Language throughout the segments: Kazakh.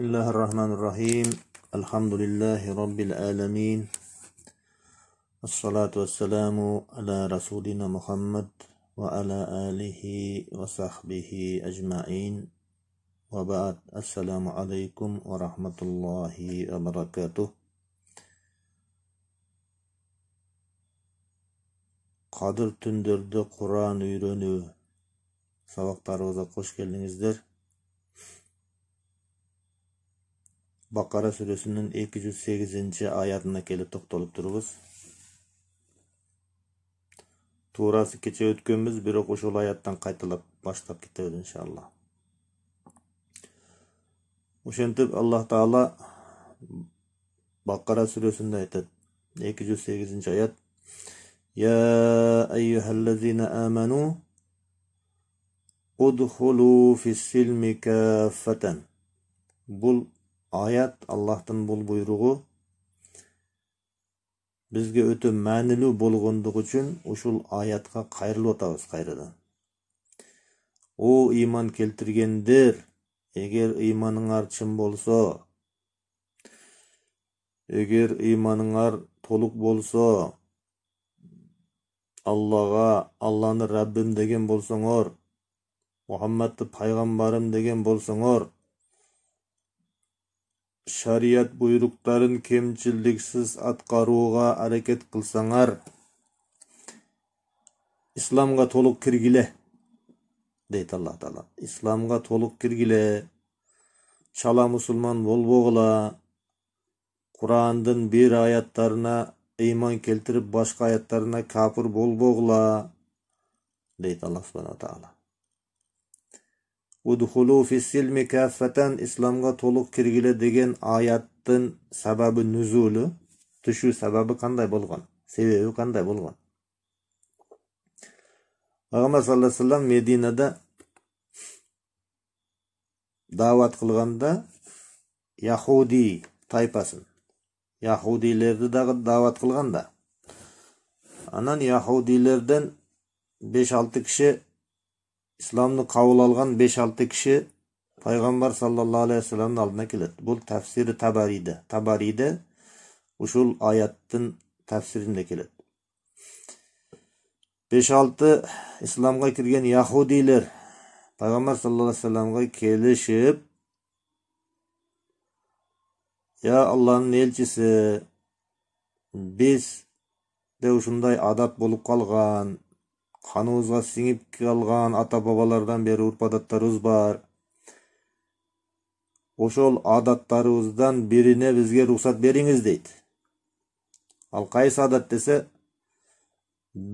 بسم الله الرحمن الرحيم الحمد لله رب العالمين الصلاة والسلام على رسولنا محمد وعلى آله وصحبه أجمعين وبعد السلام عليكم ورحمة الله وبركاته قادر تندرد قرآن يرونو سبق تاروزا قوش geldinizdir Bakara suresinin ilk 108. ayatına kelip toktolup durubuz. Tuğrası keçe ötkönümüz bir oşul hayattan qaytılap başlap ketedi inşallah. Uşentip Allah Taala Bakara suresinde aytat 208. ayat Ya eyyühellezine amenu Udhulu fissilmi kâfeten Bul аят аллахтың бұл бұйрығы бізге өте мәнілу болғандығы үшін ұшыл аятқа қайырлы отабыз қайрадан о иман келтіргендер егер иманыңар шын болса егер иманыңар толық болса аллаға алланы раббым деген болсаңор мұхаммадты пайғамбарым деген болсаңор шарият буйруктарын кемчилдиксиз атқаруға әрекет қылсаңар, исламға толық кіргіле дейт алла таала толық толук шала чала бол болғыла, курандын бір аяттарына иман келтіріп, басқа аяттарына бол болғыла, дейт алла субхана таала удхулу фиссилми кәффатан исламға толық кіргілі деген аяттың сабабы нүзулі түшу сабабы қандай болған себебі қандай болған пайғамбар саллаллаху алейхи вассалам мединада дават қылғанда яхуди тайпасын яхудилерді дағы дават қылғанда анан яхудилерден 5-6 кіші исламды қабыл алған 5-6 кіші пайғамбар саллаллаху алдына келеді бұл тәфсирі табариді табариді ушул аяттың тәфсірінде келеді 5-6 исламға кірген яхудилер пайғамбар саллаллаху алейхи вассаламға я алланың елшісі біз де ушундай адат болып қалған каныбызга сіңіп калган ата бабалардан бері урп адаттарыбыз бар ошол адаттарыбыздан бирине бизге рұқсат бериңиз дейт ал қайсы адат десе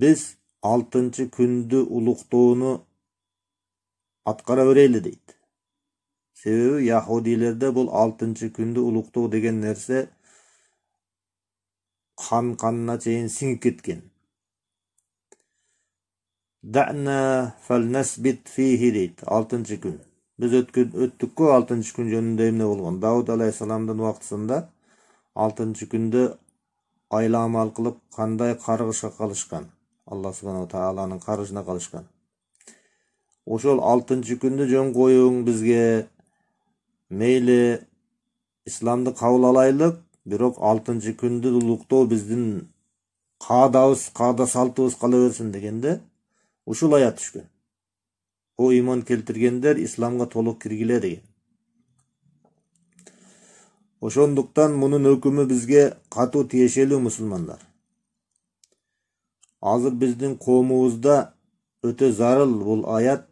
биз алтынчы күндү улуктоону аткара берели дейт себеби яхудилерде бул алтынчы күнді улуктоо деген нәрсе қан-қанына чейин сиңип кеткен Da'na falnasbit fihi deydi 6 біз өткен өттік қой 6 күн жөнінде эмне болған. Дауд алейхиссаламның уақытында 6 күндө айламал қылып қандай қарғышқа қалышқан Алла субхана тааланын карыжына калышкан. Ошол 6 күндө жөн қойың бізге мейлі исламды қабыл алайлык, бирок 6 күнді улуктоо біздің каадабыз, қада салтыбыз қала берсін дегенде ушул аят түшкөн о иман келтиргендер исламга толук киргиле деген ошондуктан мунун өкүмү бизге катуу тиешелүү мусулмандар азыр биздин коомубузда өтө зарыл бул аят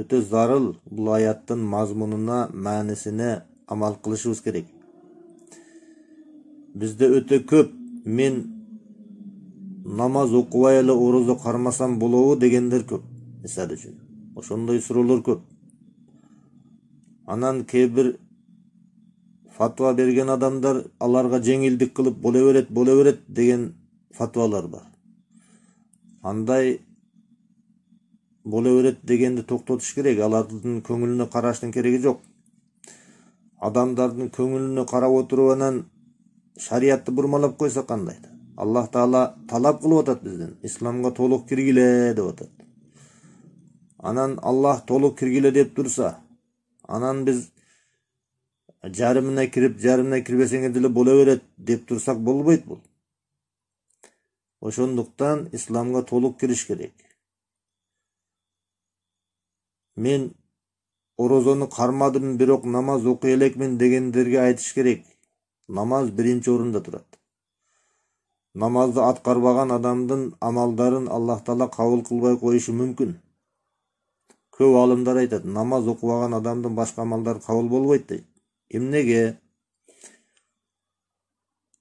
өтө зарыл бул аяттын мазмунуна маанисине амал кылышыбыз керек бизде өтө көп мен намаз окубай эле орозо кармасам болобу дегендер көп мисалы үчүн ошондой суроолор көп анан кээ бир фатва берген адамдар аларга жеңилдик кылып боло берет боло берет деген фатвалар бар андай боло берет дегенди токтотуш керек алардын көңүлүнө караштын кереги жоқ. Адамдардың көңүлүнө карап отуруп анан шариятты бурмалап койсо кандай Аллах тағала талап қылып o'tadi бізден. Исламға толық кіргіле деп o'tadi Анан, Аллах толық кіргіле деп тұрса, анан біз жарымына кирип жарымына кирбесеңер деле боло берет деп турсак болбойт бул ошондуктан исламга толук кириш керек мен орозону кармадым бирок намаз окуй элекмин дегендерге айтыш керек намаз биринчи орунда турат намазды атқарбаған адамдың амалдарын аллах тағала қабыл қылбай қойышы мүмкін көп ғалымдар айтады намаз оқыбаған адамдың басқа амалдары қабыл болмайды дейді емнеге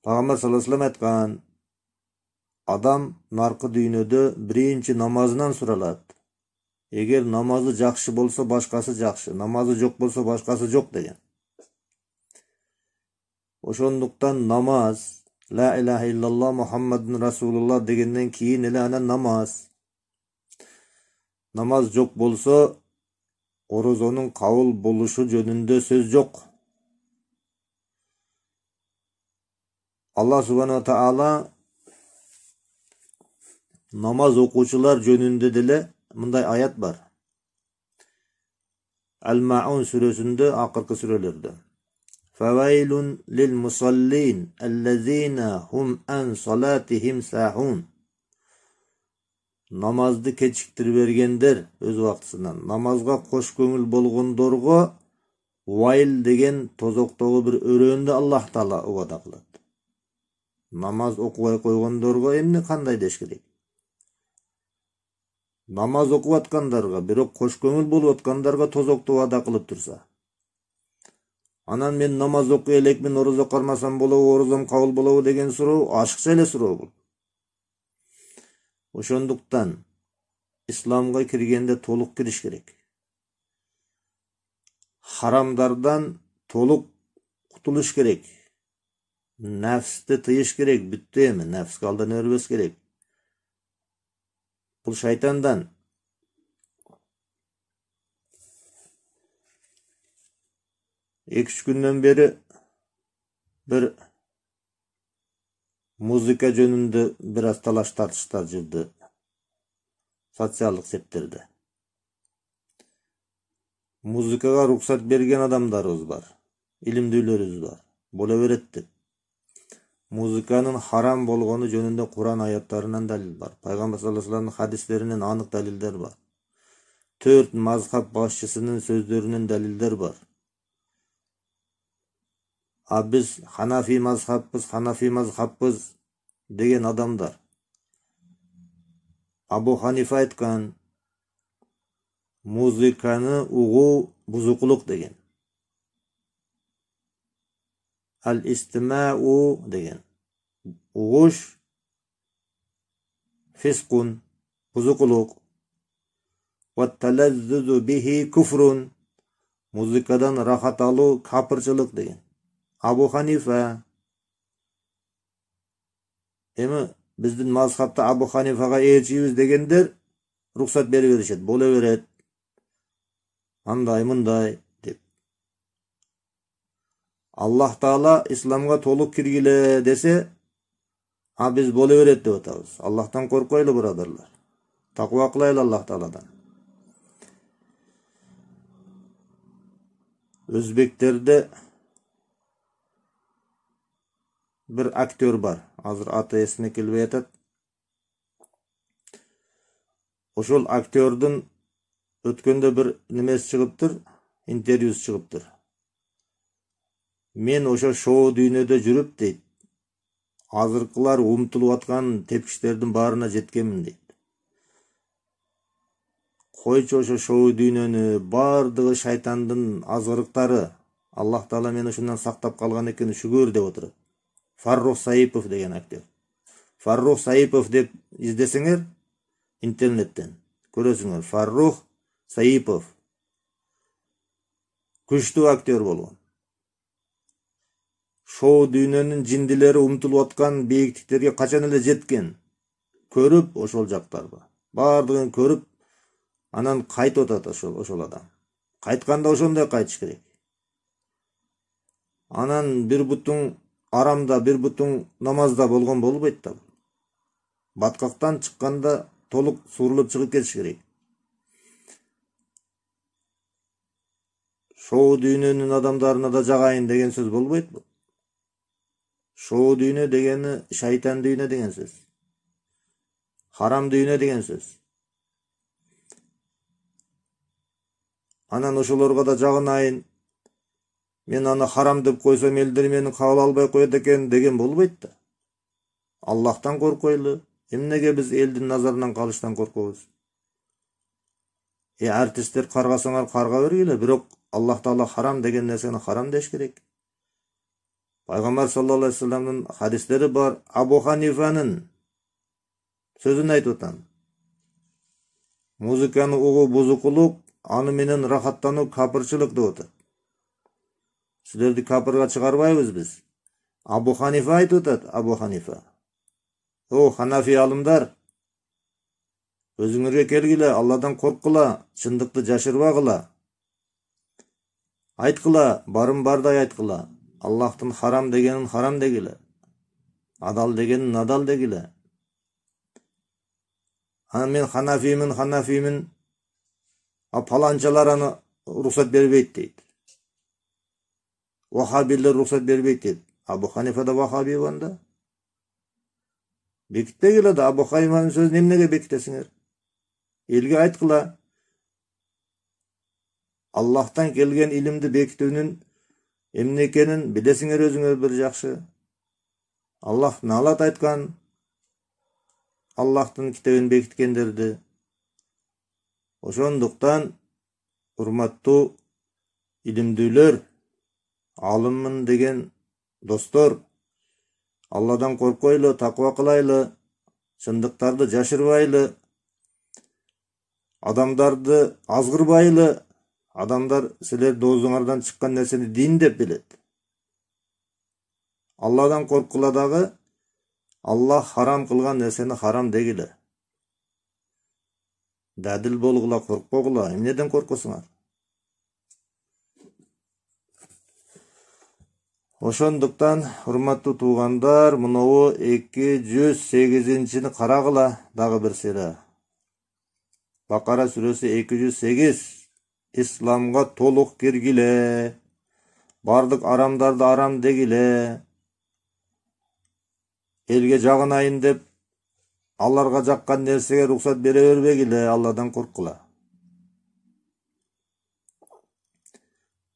пайғамбар саллаллаху алейхи айтқан адам нарқы дүниеде бірінші намазынан сұралады егер намазы жақсы болса басқасы жақсы намазы жоқ болса басқасы жоқ деген ошондуктан намаз la ilaha illallah Muhammedun Resulullah degandan keyin ila ana namaz. Namaz jo'q bo'lsa o'ro'zaning qavul jönünde söz so'z jo'q subhanahu wa ta'ala namaz o'quvchilar jönünde dili bunday oyat bar. al maun suresinde oxirgi suralarda فويل للمصلين الذين هم صلاتهم намазды кечиктирип бергендер өз убактысынан намазга кош көңүл болгондорго уайыл деген тозоктогу бир өрөөндү аллах таала убада кылат намаз окубай койгондорго эмне кандай деш керек намаз окуп аткандарга бирок кош көңүл болуп аткандарга тозокту убада кылып турса анан мен намаз окуй элекмин орозо кармасам болобу орозом кабыл болобу деген суроо ашыкча эле суроо бул ошондуктан исламга киргенде толук кириш керек харамдардан толук кутулуш керек Нафсты тыйыш керек бүттү эми нәпске алдана бербеш керек бул шайтандан екі үш күннен бері бір музыка жөнінде біраз талаш тартыштар жүрді социалдық септерде музыкаға рұқсат берген адамдарыбыз бар илимдүүлөрүбүз бар боло берет деп музыканын харам болгону жөнүндө куран аяттарынан далил бар пайгамбар саллаллаху алейхи хадистеринен анык далилдер бар төрт мазхаб башчысынын сөздөрүнөн далилдер бар а биз ханафи мазхаппыз ханафи мазхаппыз деган адамдар абу ханифа айтқан музыканы ұғу бұзықлық деген әл истимау деген ұғыш фискун бұзықлық музыкадан рахат алу кәпіршілік деген абу ханифа эми биздин мазхабта абу ханифага ээрчийбиз дегендер уруксат бере беришет боло берет андай мындай деп аллах таала исламга толук киргиле десе а биз боло берет деп атабыз аллахтан коркойлу бирадарлар Тақва кылайлы аллах тааладан өзбектерде бір актер бар азыр аты эсиме келбей атат ошол актердун өткөндө бир немеси чыгыптыр интервьюсу чыгыптыр мен ошо шоу дүйнөдө жүрүп дейт азыркылар умтулуп аткан тепкичтердин баарына жеткенмин дейт койчу ошо шоу дүйнөнү баардыгы шайтандын азгырыктары аллах таала мени ушундан сактап калган экен шүгүр деп отурат фаррух саипов деген актер фаррух саипов деп издесеңер интернеттен көресіңер фаррух саипов Күшті актер болгон шоу дүйнөнүн жиндилери умтулуп аткан бийиктиктерге качан эле жеткен көрүп ошол жактарды баардыгын көрүп анан кайтып атат ошол адам кайтканда ошондой кайтыш керек анан бир бутуң арамда бир бүтін намазда болған болбойт да баткактан шыққанда толық суурулуп шығып кетиш керек шоу дүйнөнүн адамдарына да жагайын деген сөз болбойтбу шоу дүйнө дегени шайтан дүйнө деген сөз харам дүйнө деген сөз анан ошолорго да жагынайын мен аны харам деп қойсам елдер мені қабыл албай қояды екен деген да аллахтан коркойлу неге біз елдің назарынан калыштан коркобуз э артисттер каргасаңар карга бергиле бирок аллах таала харам деген нәрсені харам деш керек пайғамбар саллаллаху алейхи вассаламдын бар абу ханифаның сөзін айтып атам музыканы угуу бузукулук аны менен рахаттану кәпіршілік деп сіздерді кәпірға шығармаймыз біз абу ханифа айтып отады абу ханифа о ханафи алымдар, өзіңерге келгіле алладан қорққыла шындықты жашырмағыла айтқыла барын бардай айтқыла аллахтың харам дегенін харам дегіле адал дегенін адал дегіле ана мен ханафимін ханафимін а паланшалар ана рұқсат бербейді дейді вахабилер рұқсат бербейді деді абу ханифа да вахаби болғанда бекітпей келеді абу ханифаның сөзін неменеге бекітесіңдер елге айтқыла аллахтан келген илімді бекітуінің емне екенін білесіңдер өзіңер бір жақсы аллах налат айтқан аллахтың кітабын бекіткендерді ошондуктан урматтуу илимдүүлөр алыммын деген достор алладан қорқойылы тақуа кылайлы шындықтарды жашырбайлы адамдарды азгырбайлы адамдар сілер дозыңардан шыққан нәрсені дин деп билет алладан корккула дағы алла харам қылған нәрсені харам дегиле дадил болгула коркпогула эмнеден коркосуңар ошондуктан урматтуу туғандар, мынабу 208 жүз қарағыла карагыла дагы бир Бақара бакара 208, Исламға толық кергілі, исламга арамдарды арам дегиле элге айын деп аларға жаққан нерсеге уруксат бере бербегиле алладан корккула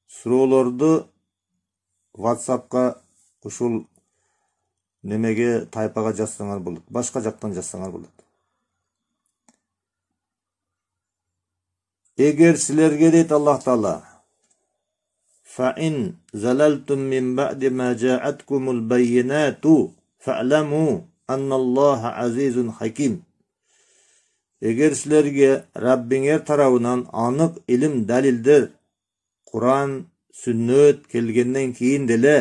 суроолорду ватсапқа ушул немеге тайпага жазсаңар болот башка жактан жазсаңар болот эгер силерге дейт аллах таала فإن زللتم من بعد ما جاءتكم البينات فاعلموا أن الله عزيز حكيم Егер сілерге Раббиңер тарауынан анық ілім дәлелдер, Құран сүннөт келгеннен кейін деле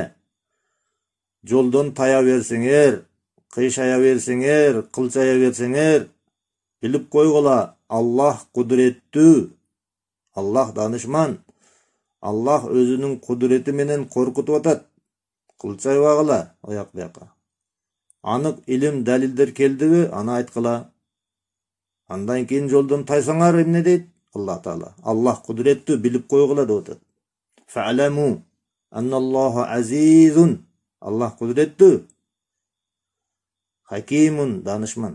жолдон тая берсеңер кыйшая берсеңер кылчая берсеңер билип койгула аллах кудуреттүү аллах данышман аллах өзүнүн кудурети менен коркутуп атат кылчайбагыла аяк буяка анык илим далилдер келдиби аны айткыла андан кийин жолдон тайсаңар эмне дейт алла таала аллах кудуреттүү билип койгула деп атат فاعلموا أن الله عزيز الله قدرته حكيم دانشمن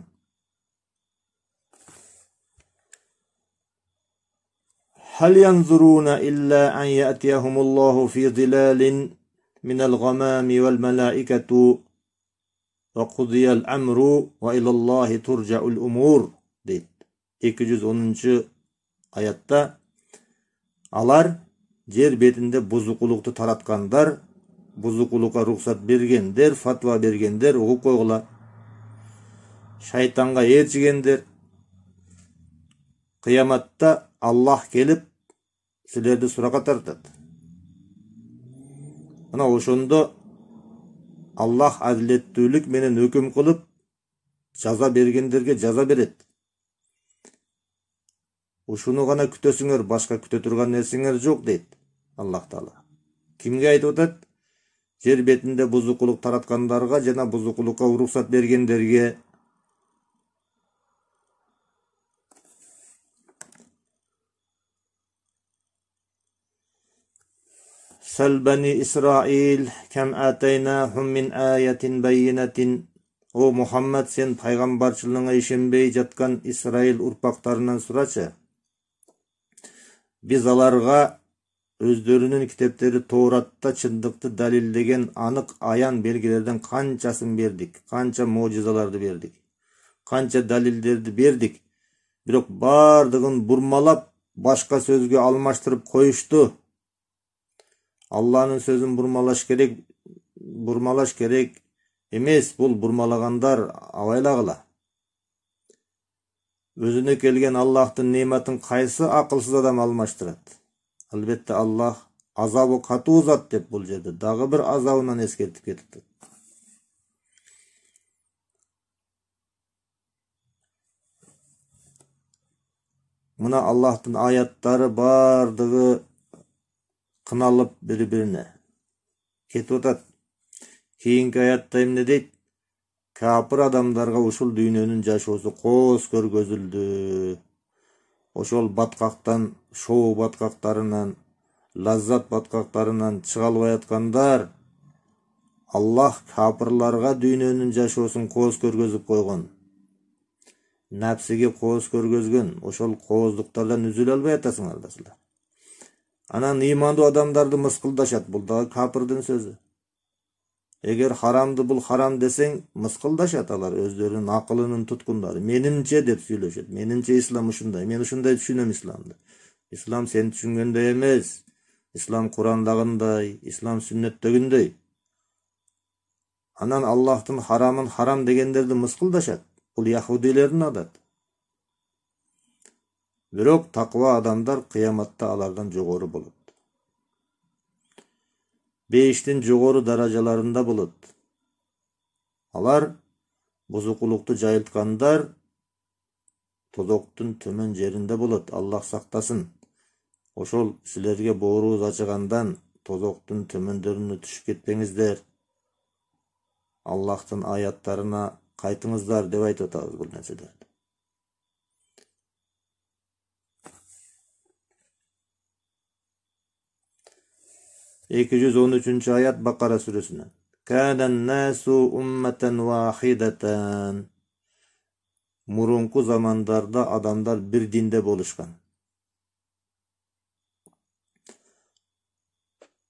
هل ينظرون إلا أن يأتيهم الله في ظلال من الغمام والملائكة وقضي الأمر وإلى الله ترجع الأمور ديت 210 آياتا alar жер бетінде бузукулукту таратқандар бузукулукка рұқсат бергендер фатва бергендер угуп қойғыла шайтанға ээрчигендер қияматта аллах келіп, сілерді суракка тартады. мына ошондо аллах адилеттүүлүк менен өкүм кылып жаза бергендерге жаза берет ушуну гана күтөсүңөр башка күтө турган нәрсеңер жоқ дейді аллах таала кімге айтып атат жер Исраил, бузукулук тараткандарга мин аятин уруксат О, мухаммад сен пайгамбарчылыгыңа ишенбей жатқан исраил ұрпақтарынан сурачы биз аларға өздерінің кітептері тоғыратта, чындықты далилдеген анық аян белгілерден қанчасын бердік, қанча можизаларды бердік, қанча дәлелдерді бердік, бирок бардығын бурмалап башқа сөзге алмаштырып қойышты. алланын сөзін бурмалаш керек бурмалаш керек эмес бұл бурмалагандар абайлагыла өзіне келген аллаһтың нематын қайсы ақылсыз адам алмаштырады әлбетте аллаһ азабы қату зат деп бұл жерде дағы бір азабынан ескертіп кетті мына аллаһтың аяттары бардығы қыналып бір біріне кетіп жатады кейінгі аятта эмне дейді капыр адамдарға ушул дүйнөнүн жашоосу кооз көргөзүлдү ошол баткактан шоу баткактарынан лаззат баткактарынан чыга албай аткандар аллах капырларга дүйнөнүн жашоосун кооз көргөзүп койгон нәпсиге кооз көргөзгөн ошол кооздуктардан үзүлө албай атасыңар да силер анан ыймандуу адамдарды мыскылдашат бул дагы капырдын сөзү Егер харамды бұл харам десең, мысқылдаш аталар өздерінің ақылының тұтқындары. Менінше деп сөйлешеді. Менінше ислам ұшындай. Мен ұшындай түшінем исламды. Ислам сен түшінгенде емес. Ислам Құрандағындай, ислам сүннеттегіндей. Анан Аллахтың харамын харам дегендерді мысқылдашат Бұл яхудилердің адат. Бірок тақва адамдар қияматта алардан жоғары болып бейіштің жоғары даражаларында болот алар бузукулукту жайылткандар тозоктун төмөн жеринде болот аллах сактасын ошол силерге бооруз ачыгандан тозоктун төмөндөрүнө түшүп кетпеңиздер аллахтын аяттарына кайтыңыздар деп айтып атабыз бул нерседе 213 аят Бақара сүресіне. Кәдән нәсу үмметен вахидетен. замандарда адамдар бір динде болышқан.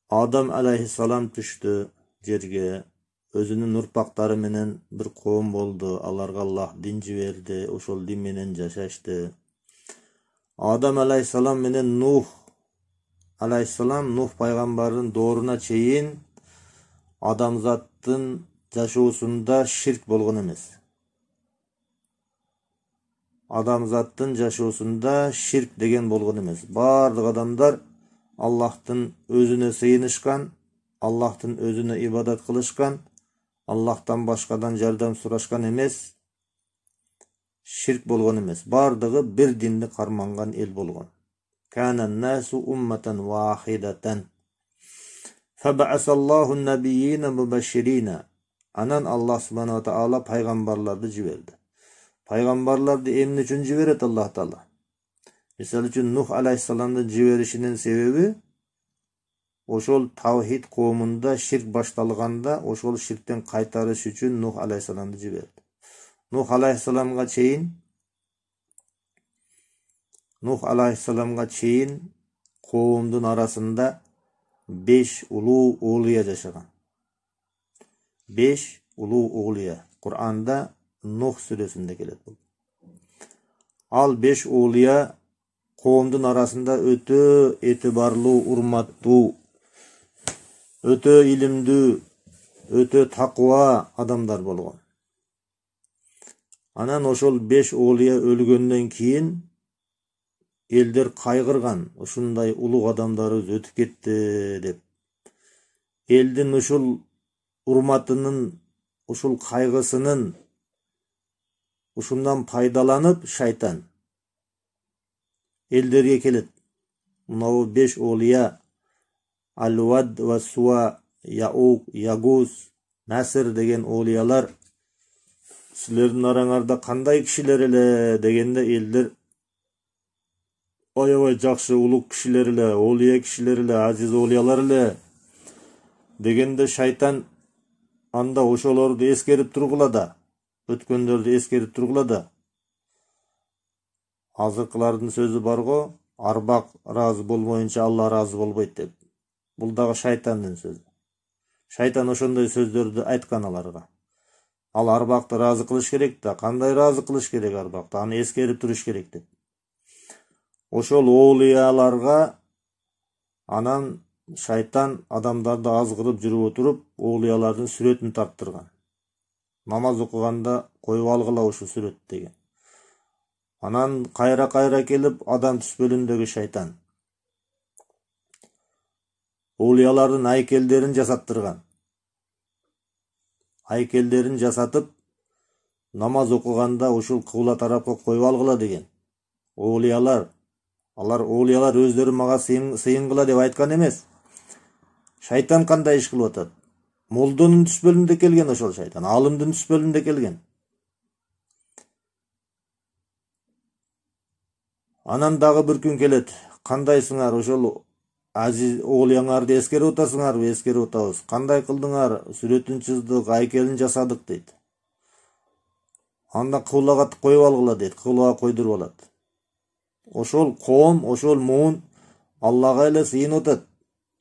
Адам әләйі салам түшті жерге, өзінің ұрпақтары менен бір қоғым болды, аларға Аллах дин жіберді, Ошол дин менен жашашты. Адам әләйі салам менен Нух алейхисалам нух пайғамбардың доғырына чейін адамзаттың жашоосунда ширк болгон эмес адамзаттын жашоосунда ширк деген болған эмес баардык адамдар аллахтын өзүнө сыйынышкан аллахтын өзүнө ибадат кылышкан аллахтан башкадан жардам сурашкан емес, ширк болгон емес баардыгы бир динди қарманған эл болған كان الناس أمة واحدة فبعث الله النبيين مبشرين анан алла субханала таала пайғамбарларды жиберди пайғамбарларды эмне үчүн жиберет аллах таала мысалы үчүн нух алейхисаламды жиберишинин себебі ошол таухид қоумында ширк башталғанда ошол ширктен қайтарыш үчүн нух алейхисаламды жиберди нух алейхисаламға чейін Нух алейхисаламға чейін қоғымдың арасында беш ұлу ұлия жашаған беш ұлу құранда Нух сүресінде келеді бұл ал беш ұлия қоғымдың арасында өте барлы ұрматты өте ілімді өте тақуа адамдар болған анан ошол беш ұлия өлгеннен кейін Елдер қайғырған, ушундай улуг адамдарыз өтіп кетті деп Елдің ұшыл ұрматының ұшыл қайғысының ушундан пайдаланып шайтан Елдерге келет мынабу беш олия Алуад, ва суа яук ягуз наср деген олиялар силердин араңарда қандай кишилер эле дегенде елдер аябай жакшы улук кишилер эле олия кишилер эле азиз олиялар дегенде шайтан анда ошолорду эскерип тургула да өткөндөрдү эскерип тургула да азыркылардын сөзү барго арбак ыраазы болбоюнча алла ыраазы болбойт деп бул дагы шайтандын сөзү шайтан ошондой сөздөрдү айткан аларга ал арбакты ыраазы кылыш керек да кандай ыраазы кылыш керек арбакты аны эскерип туруш керек деп ошол оолияларга анан шайтан адамдарды азгырып жүрүп отуруп оолиялардын сүрөтүн тарттырган намаз окуганда коюп алгыла ушул сүрөт деген анан кайра кайра келип адам түспөлүндөгү шайтан оолиялардын айкелдерин жасаттырган айкелдерин жасатып намаз окуганда ушул кыбла тарапка коюп алгыла деген оолуялар алар оолиялар өздері мага сыйынгыла деп айткан эмес шайтан кандай иш кылып атат молдонун түс бөлүмүндө келген ошол шайтан аалымдын түс бөлүмүндө келген анан дагы бир күн келет кандайсыңар ошол азиз оолуяңарды эскерип атасыңарбы эскерип атабыз кандай кылдыңар сүрөтүн чыздык айкелин жасадык дейт анда кыбылага коюп алгыла дейт кыбылага койдуруп алат ошол коом ошол муун аллага эле сыйынып атат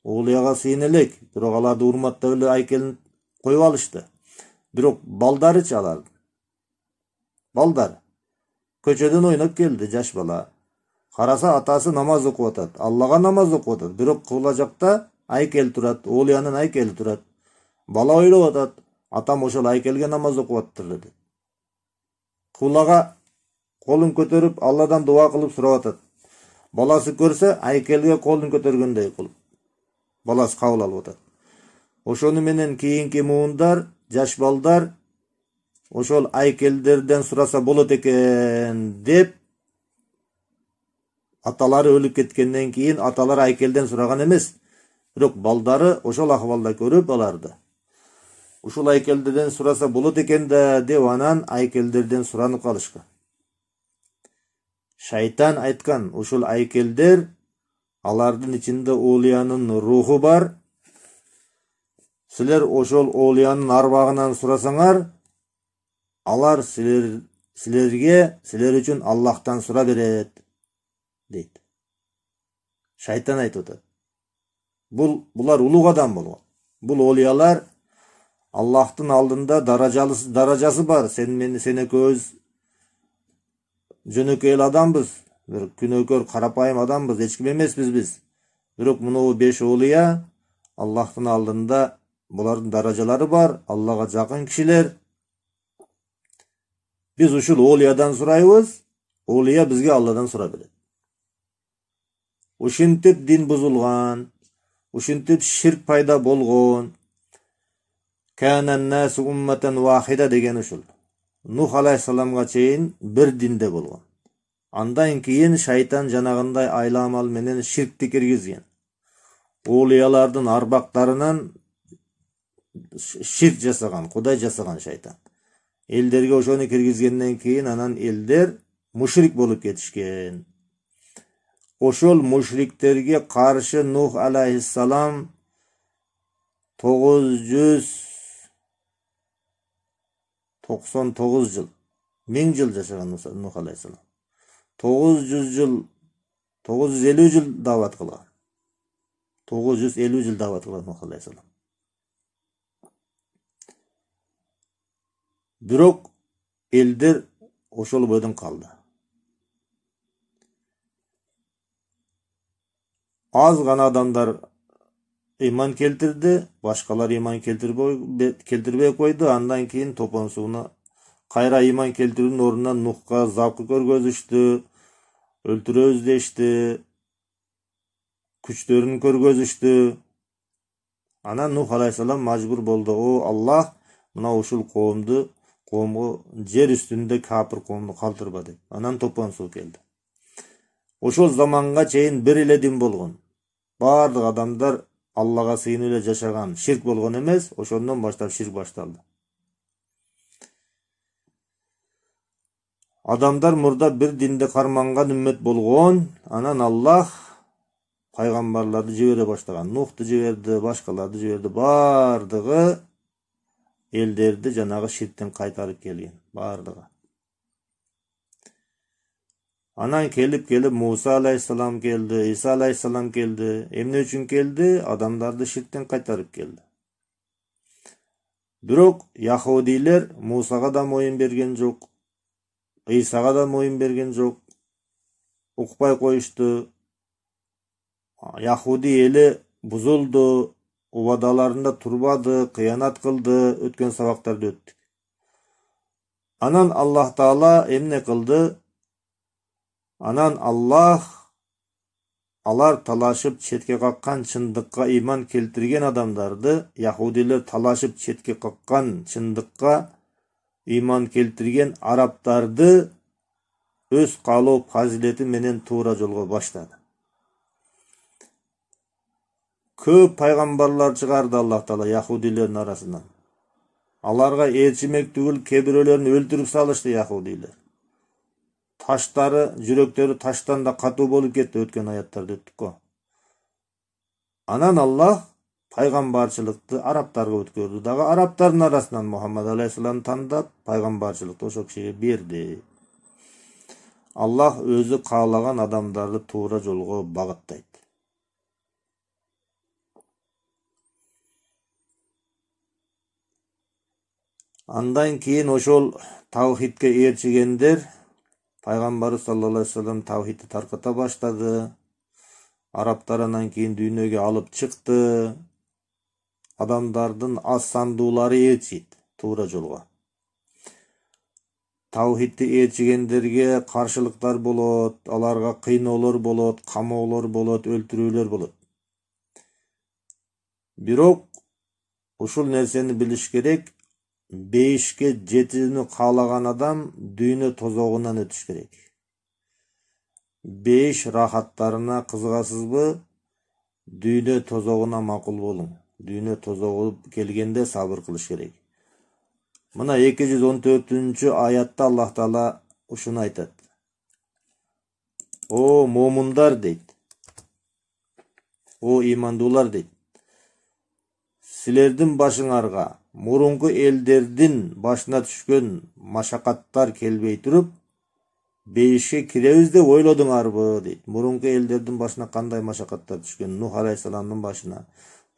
оолуяга сыйына элек бирок аларды урматтап эле айкелин коюп алышты бирок балдарычы алардын балдар көчөдөн ойноп келди жаш бала караса атасы намаз окуп атат аллага намаз окуп атат бирок кыбла жакта айкел турат оолуянын айкели турат бала ойлоп атат атам ошол айкелге намаз окуп атыптыр деди кыблага қолын көтеріп алладан дуа қылып сұрап жатады баласы көрсе Әйкелге қолын көтергендей қылып баласы қабыл алып атат ошону менен кийинки муундар жаш балдар ошол айкелдерден сураса болот экен деп аталары өлүп кеткенден кейін, аталары айкелден сураган емес, бирок балдары ошол акыбалда көрүп аларды ушул айкелдерден сураса болот экен да деп анан айкелдерден суранып калышкан шайтан айтқан ушул айкелдер алардын ичинде олиянын руху бар силер ошол олиянын арбагынан сурасаңар алар силер силерге силер үчүн аллахтан сура берет дейт шайтан айтып атат бул булар улуг адам болгон бул олиялар аллахтын алдында даражасы бар сен мени сен экөөбүз жөнөкөй адамбыз бир күнөөкөр карапайым адамбыз эч ким эмеспиз биз бирок мынабу беш олуя аллахтын алдында булардын даражалары бар аллага жакын кишилер биз ушул олиядан сурайбыз олия бизге алладан сурап берет ушинтип дин бузулган ушинтип ширк пайда болгон деген ушул нух алейхисаламга чейін бір динде болған. андан кейін шайтан жанағындай айламал менен ширкти киргизген оолуялардын арбактарынан ширк жасаган кудай жасаган шайтан элдерге ошону киргизгенден кийин анан элдер мушрик болуп кетишкен ошол мушриктерге каршы нух алейхисалам тогуз жүз 99 жыл мың жыл жашаған нұх алейхисалам тоғыз жүз жыл тоғыз жүз елу жыл дават қылған тоғыз жүз елу жыл дават қылған нұх алейхисалам бирок элдер ошол бойдон қалды аз ғана адамдар иман келтірді башқалар иман келтірбей қойды андан кейін топон суына қайра иман келтірудің орнына нұхқа запқы көргөзүштү өлтүрө іздешті күчтөрүн көргөзүштү анан нух алейхисалам мажбур болды о аллах мына ушул коомду коомго жер үстүндө кәпір коомду калтырба деп анан топон суу келди ошол заманга чейин бир эле дин болгон баардык адамдар Аллаға сыйынып эле жашаган ширк болгон эмес ошондон баштап ширк башталды адамдар мурда бир динди карманган үммөт болгон анан аллах пайгамбарларды жибере баштаган нухту жиберди башкаларды жиберди баардыгы элдерди жанагы ширктен кайтарып келген баардыгы анан келип келип муса алейхисалам келди иса алейхисалам келди эмне үчүн келди адамдарды ширктен кайтарып келди бирок яхудийлер мусага да моюн берген жок исага да моюн берген жок укпай коюшту яхудий эли бузулду убадаларында турбады кыянат кылды өткөн сабактарда өттүк анан аллах таала эмне кылды анан аллах алар талашып четке каккан чындыкка иман келтирген адамдарды яхудилер талашып четке каккан чындыкка иман келтирген арабтарды өз каалоо фазилети менен туура жолго баштады көп пайгамбарлар чыгарды аллах таала яхудилердин арасынан аларга ээрчимек түгүл кээ бирөөлөрүн өлтүрүп салышты яхудилер таштары жүректері таштан да қату болып кетті өткен аяттарда өттік қой анан Алла пайғамбаршылықты арабтарға өткөрдү дағы арабтардың арасынан мухаммад алейхисаламды тандап пайғамбаршылықты ошол кісіге берді. аллах өзі қалаған адамдарды тура жолға бағыттайды андан кейін ошол таухидке ээрчигендер пайғамбары саллаллаху алейхи вассалам тарқата баштады арабтар анан кийин алып шықты адамдардың аз сандуулары ээрчийт туура жолго тавхидди ээрчигендерге каршылыктар болот аларга кыйноолор болот камоолор болот өлтірулер болот бирок ушул нерсени билиш керек бейішке жетіні қалаған адам дүйнө тозогунан өтіш керек бейиш рахаттарына кызыгасызбы дүйнө тозогуна макул болың. дүйнө тозогу келгенде сабыр қылыш керек мына 214 жүз он аятта аллах таала ушуну айтат о момындар дейді. о имандулар дейт Сілердің башыңарға мурунку элдердин башына түшкөн машакаттар келбей туруп бейишке киребиз деп ойлодуңарбы дейт мурунку элдердин башына кандай машакаттар түшкөн нух алейхисаламдын башына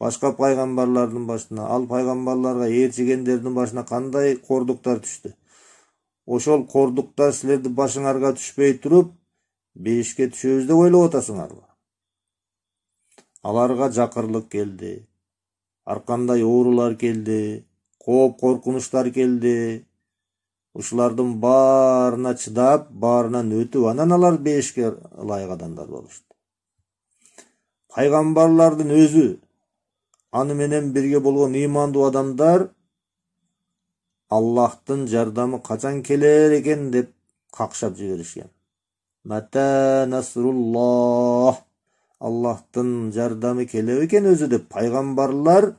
башка пайгамбарлардын башына ал пайгамбарларга ээрчигендердин башына кандай кордуктар түштү ошол кордуктар силердин башыңарга түшпөй туруп бейишке түшөбүз деп ойлоп атасыңарбы аларга жакырлык келди кандай оорулар келди кооп коркунучтар келди ушулардын баарына чыдап баарынан өтүп анан алар бейишке ылайык адамдар болушту пайгамбарлардын өзү аны менен бирге болгон ыймандуу адамдар аллахтын жардамы качан келер екен деп қақшап жиберишкен мата насруллах аллахтын жардамы келеді екен өзү деп пайгамбарлар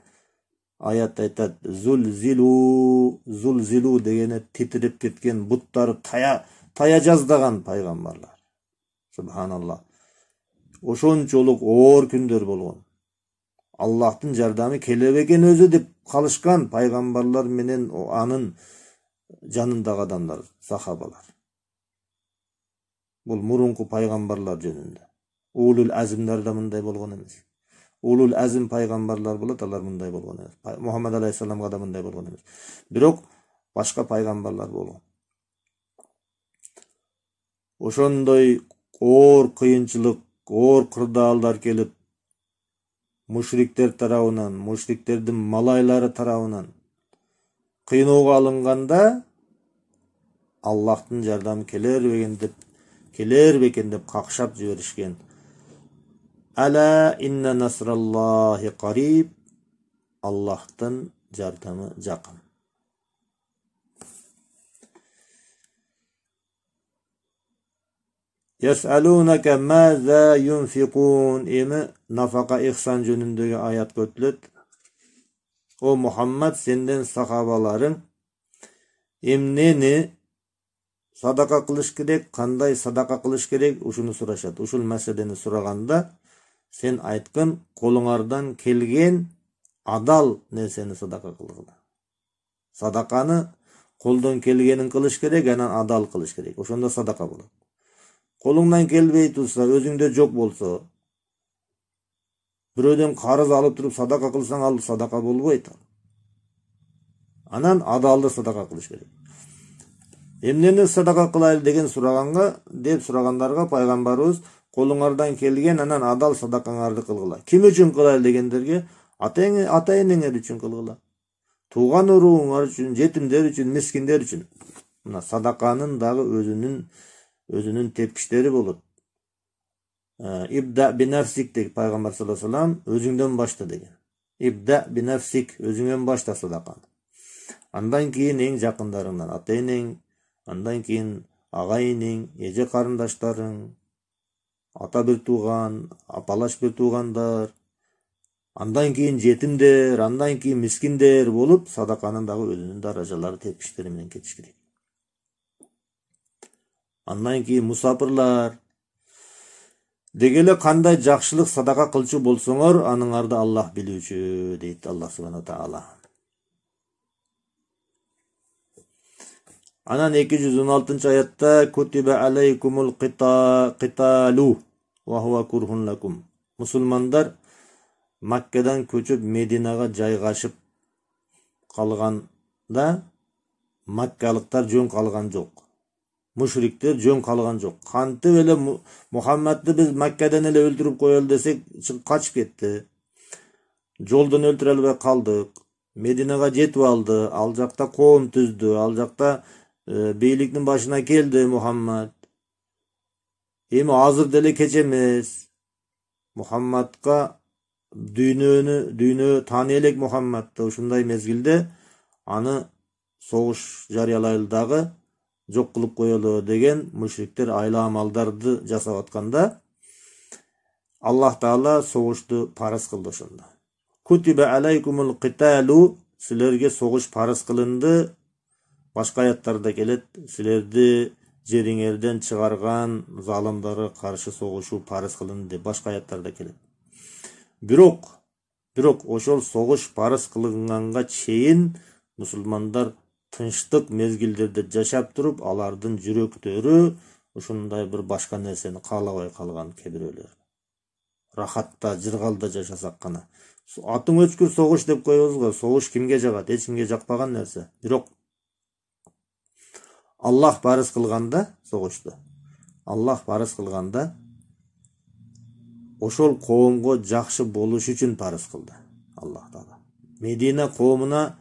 аят айтады зулзилу зулзилу дегені титіреп кеткен бұттары тая тая жаздаған пайғамбарлар субханалла ошончолук оор күндөр болгон аллахтын жардамы келе бекен өзү деп калышкан пайгамбарлар менен анын жанындагы адамдар сахабалар бул мурунку пайгамбарлар жөнүндө уулул азимдарда мындай болгон эмес ұлул әзім пайғамбарлар болады олар мындай болған емес мұхаммад алейхисаламға да мындай болған емес бирок башка пайғамбарлар болған ошондой оор кыйынчылык оор кырдаалдар келип мушриктер тарабынан мушриктердин малайлары тарабынан кыйноого алынганда аллахтын жардамы келер деп келер бекен деп какшап жиберишкен Ala inna nasrallahi qarib. Allah'tan yardımı yakın. Yes'alûneke maza yunfikûn. İmi nafaka ihsan cünündüğü ayat götlüt. O Muhammed senden sahabaların imneni, sadaka kılış gerek, kanday sadaka kılış gerek, uşunu suraşat. Uşul meseleni surağanda. сен айтқын қолыңардан келген адал нәрсені садақа қылғыла садақаны қолдан келгенін қылыш керек анан адал қылыш керек Ошонда садақа болады. қолыңнан келбей турса өзіңде жоқ болсо біреуден қарыз алып тұрып садақа қылсаң ал садака болбойт анан адалды садақа қылыш керек эмнени садақа кылайлы деген сұрағанға деп сұрағандарға пайгамбарыбыз қолыңардан келген анан адал садакаңарды қылғыла ким үчүн кылайлы дегендерге ата энеңер үчүн кылгыла тууган уругуңар үчүн жетимдер үчүн мискиндер үчүн мына садаканын дагы өзүнүн өзүнүн тепкичтери болот ибда бинафсик деги пайгамбар саллаллаху алейхи вассалам өзүңдөн башта деген ибда бинафсик өзүңөн башта садаканы андан кийин эң жакындарыңдан ата энең андан кийин ага энең эже карындаштарың ата бір туған, апалаш бір туғандар, андан кейін жетімдер, андан кейін мискиндер болып, садақаның дағы өзүнүн даражалары тепкичтери менен керек андан кейін мұсапырлар, дегелі қандай жақшылық садақа садака кылчу болсоңор аныңарды аллах билүүчү дейт аллах субхана таала анан эки жүз он алтынчы аятта кутиба алейкумул киталу уа курхун лакум мусулмандар маккадан көчүп мединага жайгашып калганда маккалыктар жөн калган жок мушриктер жөн калган жок кантип эле мухаммадды биз маккадан эле өлтүрүп коелу десек качып кетти жолдон өлтүрө албай калдык мединага жетип алды ал жакта коом түздү ал жакта бейліктің башына келді Мұхаммад. Емі азыр дәлі кечеміз. Мұхаммадқа дүйнө дүйіні танелек Мұхаммадты ұшындай мезгілді аны соғыш жариялайылдағы жоқ қылып қойылы деген мүшіліктер айла амалдарды жасаватқанда Аллах таала соғышты парыз қылды ұшында. Күтібі әләйкумыл қитәлу сілерге соғыш парыз қылынды башка аяттарда келет силерди жериңерден чыгарган залымдары каршы соғышу парыз кылынды деп башка аяттарда келет бирок бирок ошол согуш парыз кылынганга чейин мусулмандар тынчтык мезгилдерде жашап туруп алардын жүрөктөрү ушундай бир башка нерсени каалабай калган кээ бирөөлөр рахатта жыргалда жашасак гана атың өчкүр согуш деп коебуз го согуш кимге жагат эч кимге жакпаган нерсе бирок аллах парыз кылганда согушту аллах парыз кылганда ошол коомго жакшы болуш үчүн парыз кылды аллах таала медина коомуна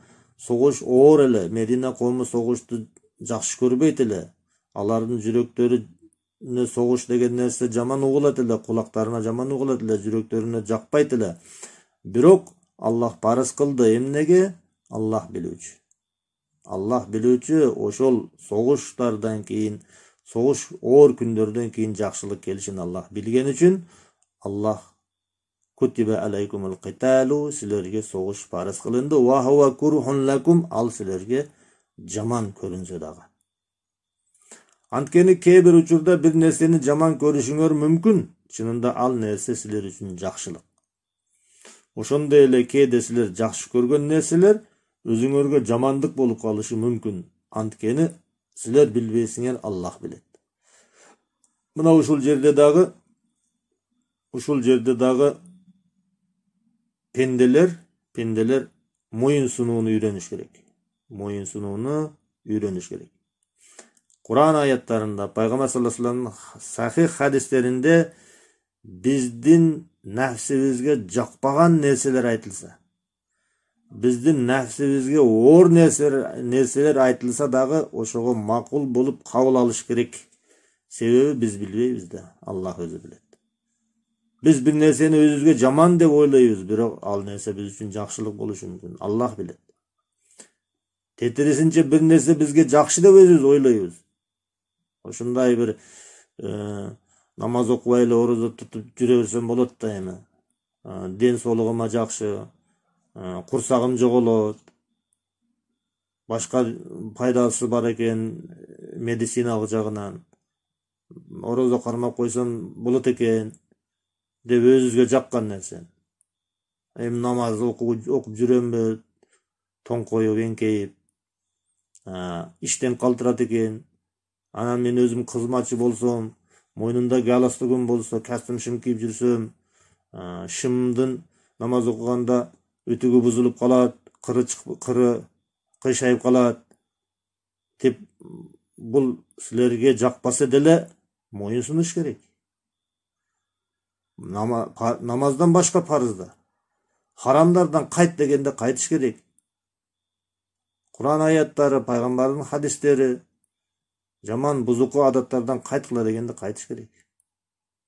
согуш оор эле медина коому согушту жакшы көрбөйт эле алардын жүрөктөрүнө согуш деген нерсе жаман угулат эле кулактарына жаман угулат эле жүрөктөрүнө жакпайт эле бирок аллах парыз кылды эмнеге аллах билүүчү аллах билүүчү ошол согуштардан кийин согуш оор күндөрдөн кийин жакшылык келишин аллах билген үчүн аллах кутиба алайкумул киталу силерге согуш парыз кылынды вахуа курхун лакум ал силерге жаман көрүнсө дагы анткени кээ бир учурда бир нерсени жаман көрүшүңөр мүмкүн чынында ал нерсе силер үчүн жакшылык ошондой эле кээде силер жакшы көргөн нерселер өзүңөргө жамандық болып қалышы мүмкін анткени силер билбейсиңер аллах билет мына ушул жерде дагы ушул жерде дагы пенделер пенделер моюн сунууну үйрөнүш керек Мойын сунууну үйрөнүш керек куран аяттарында пайгамбар саллаллаху алейхи вассалам сахих хадистеринде биздин нафсибизге жакпаган нерселер айтылса біздің нәпсімізге ор нәрселер айтылса дағы ошоға мақұл болып қабыл алыш керек себебі біз білмейбіз да аллах өзі біледі біз бір нәрсені өзімізге жаман деп ойлаймыз бірақ ал нәрсе біз үшін жақсылық болушы мүмкін аллах біледі тетірісінше бір нәрсе бізге жақсы деп өзіміз ойлаймыз ошондай бир ә, намаз окубай эле орозо тутуп жүрө берсем болот да эми ә, ден соолугума жакшы Құрсағым э, жоғалады башка пайдасы бар екен э, медициналық жағынан ораза қармап койсом болот екен, деп өзүбүзгө жаккан нерсе эми намаз окуп бе тоң қойып эңкейип іштен э, калтырат екен, анан мен өзім кызматчы болсам мойнымда галстугым болса костюм шым кийип жүрсөм шымдын намаз оқығанда үтігі бұзылып қалады қыры қыры қалады деп бұл сілерге жақпаса деле мойын керек Нама, намаздан башқа парызда. харамдардан қайт дегенде қайтыш керек құран аяттары пайғамбардың хадистері жаман бұзықы адаттардан қайтқыла дегенде қайтыш керек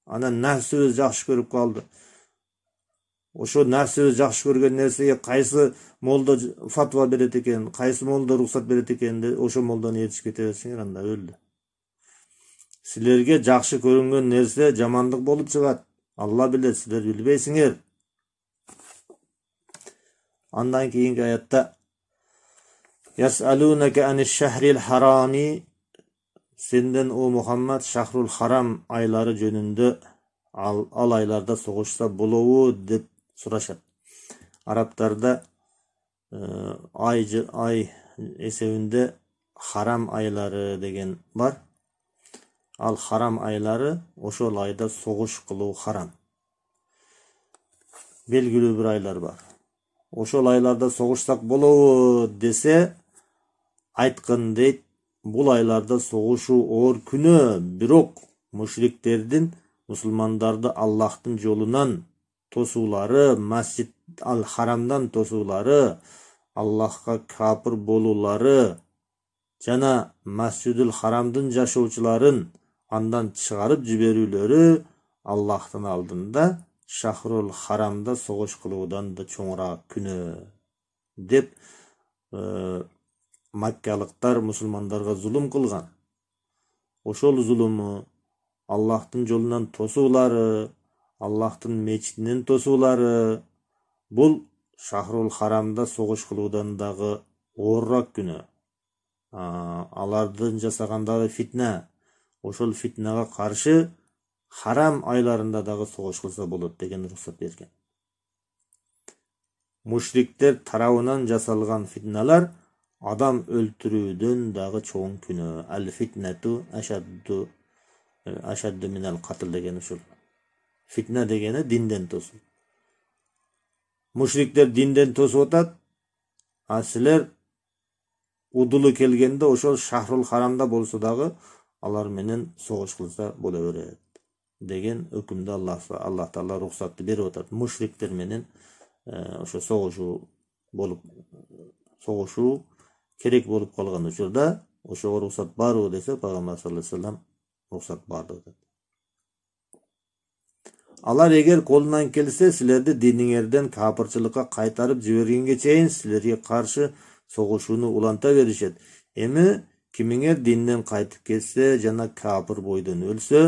ана нәпсі өзі жақсы көріп қалды ошо нәрсе жақсы көрген нәрсеге қайсы молда фатва береді екен қайсы молда рұқсат береді екен ошо молданы ертіп кете берсеңер анда өлді Сілерге жақсы көрінген нәрсе жамандық болып шығады алла біледі силер билбейсиңер андан кейінгі аятта сенден о мұхаммад шахрул харам айлары жөнінде ал, ал айларда соғышса болуы деп сұрашат арабтарда э, ай ай есебінде харам айлары деген бар ал харам айлары ошол айда согуш кылуу харам белгилүү бир айлар бар ошол айларда согушсак болобу десе айткын дейт бул айларда соғышу оор күнөө бирок мушриктердин мусулмандарды аллахтын жолунан тосулары масжид ал харамдан тосулары аллахқа кәпір болулары жана масжидул харамдын жашоочуларын андан чыгарып жиберүүлөрү аллахтын алдында шахрул харамда согуш кылуудан да чоңураак күнөө деп маккалыктар мусулмандарга зулум кылган ошол зулуму аллахтын жолунан тосуулары аллахтын мечитинин тосулары бұл шахрул харамда соғыш кылуудан дагы күні күнө алардың жасағандағы фитна ошол фитнаға қаршы харам айларында дағы согуш кылса болот деген уруксат берген мушриктер тарауынан жасалған фитналар адам өлтүрүүдөн дағы чоң күні ал фитнату ашадду э, ашадду минал қатыл деген ушул фитна дегені динден тосу мушриктер динден тосуп атат а силер удулу келгенде ошол шахрул харамда болсо дагы алар менен согуш кылса боло берет деген өкүмдү аллах таала уруксатты берип атат мушриктер менен ошо согушуу болуп согушуу керек болуп калган учурда ошого уруксат барбы десе пайгамбар саллаллаху алейхи вассалам уруксат бар деп атат алар егер қолынан келсе сілерді диниңерден капырчылыкка қайтарып жібергенге чейин сілерге каршы согушууну уланта беришет эми кимиңер динден қайтып кетсе жана капыр бойдан өлсө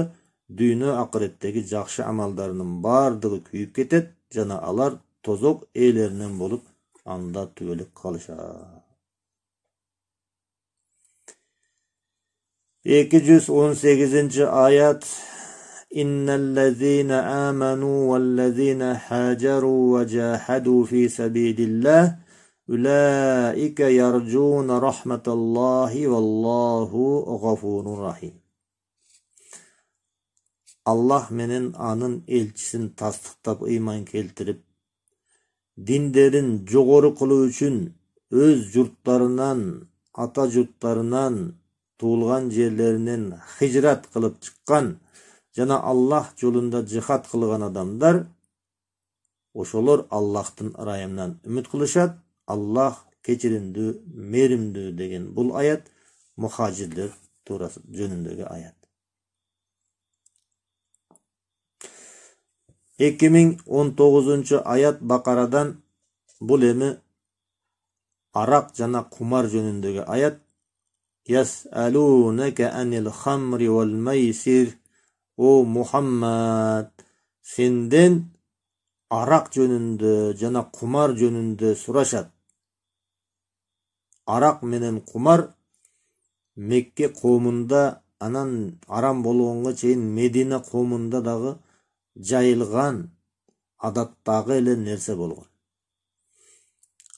дүйнө акыреттеги жакшы амалдарынын баардыгы күйүп кетет жана алар тозок ээлеринен болып, анда түбөлүп калышат эки жүз он сегизинчи аят إن الذين آمنوا والذين حاجروا وجاهدوا في سبيل الله أولئك يرجون رحمة الله والله غفور رحيم Allah menin anın elçisini tasdiqlab iymon keltirib dinderin jog'ori qiluu uchun o'z yurtlaridan ota yurtlaridan tug'ilgan yerlaridan hijrat qilib chiqqan жана аллах жолунда жихад кылган адамдар ошолор аллахтын ырайымынан үмүт кылышат аллах кечиримдүү мээримдүү деген бул аят мухажирлер туурасы жөнүндөгү аят эки миң он тогузунчу аят бакарадан бул эми арак жана кумар жөнүндөгү аят о мұхаммад сенден Арақ жөнінде жана құмар жөнінде сұрашат. Арақ менен құмар, мекке қомында анан арам болгонго чейин медина коомунда дагы жайылған адаттағы эле нерсе болған.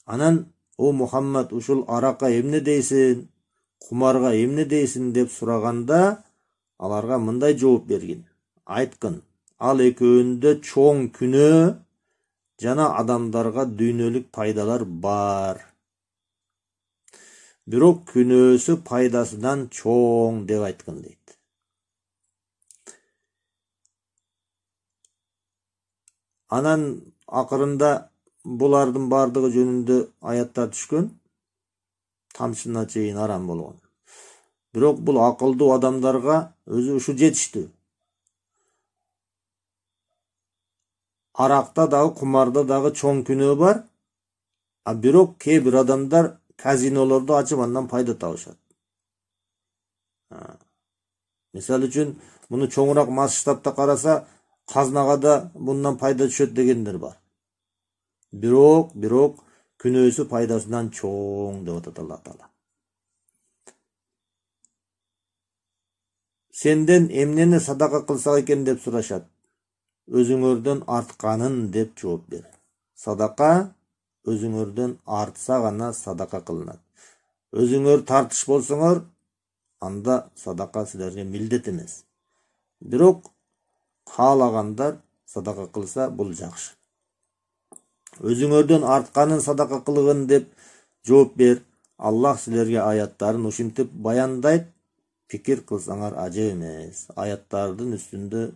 анан о мухаммад ушул Араққа эмне дейсиң құмарға эмне дейсиң деп сұрағанда, Аларға мындай жооп берген айткын ал экөөндө чоң күні жана адамдарга дүйнөлүк пайдалар бар бирок күнөөсү пайдасынан чоң деп айткын дейт анан акырында булардын баардыгы жөнүндө аяттар түшкөн тамчына чейин арам болгон бирок бул акылдуу адамдарга өзү ушу жетиштүү аракта дагы кумарда дагы чоң күнөө бар а бирок кээ бир адамдар казинолорду ачып андан пайда табышат мисалы үчүн муну чоңураак масштабта караса казнага да мындан пайда түшөт дегендер бар бирок бирок күнөөсү пайдасынан чоң деп атат алла таала сенден эмнени садака кылсак экен деп сурашат өзүңөрдөн артканын деп жооп бер садака өзүңөрдөн артса гана садака кылынат өзүңөр тартыш болсоңор анда садака силерге милдет эмес бирок каалагандар садака кылса бул жакшы өзүңөрдөн артканын садака кылгын деп жооп бер аллах силерге аяттарын ушинтип баяндайт Fikir kılsaňar aja emes. Ayatlardyň üstünde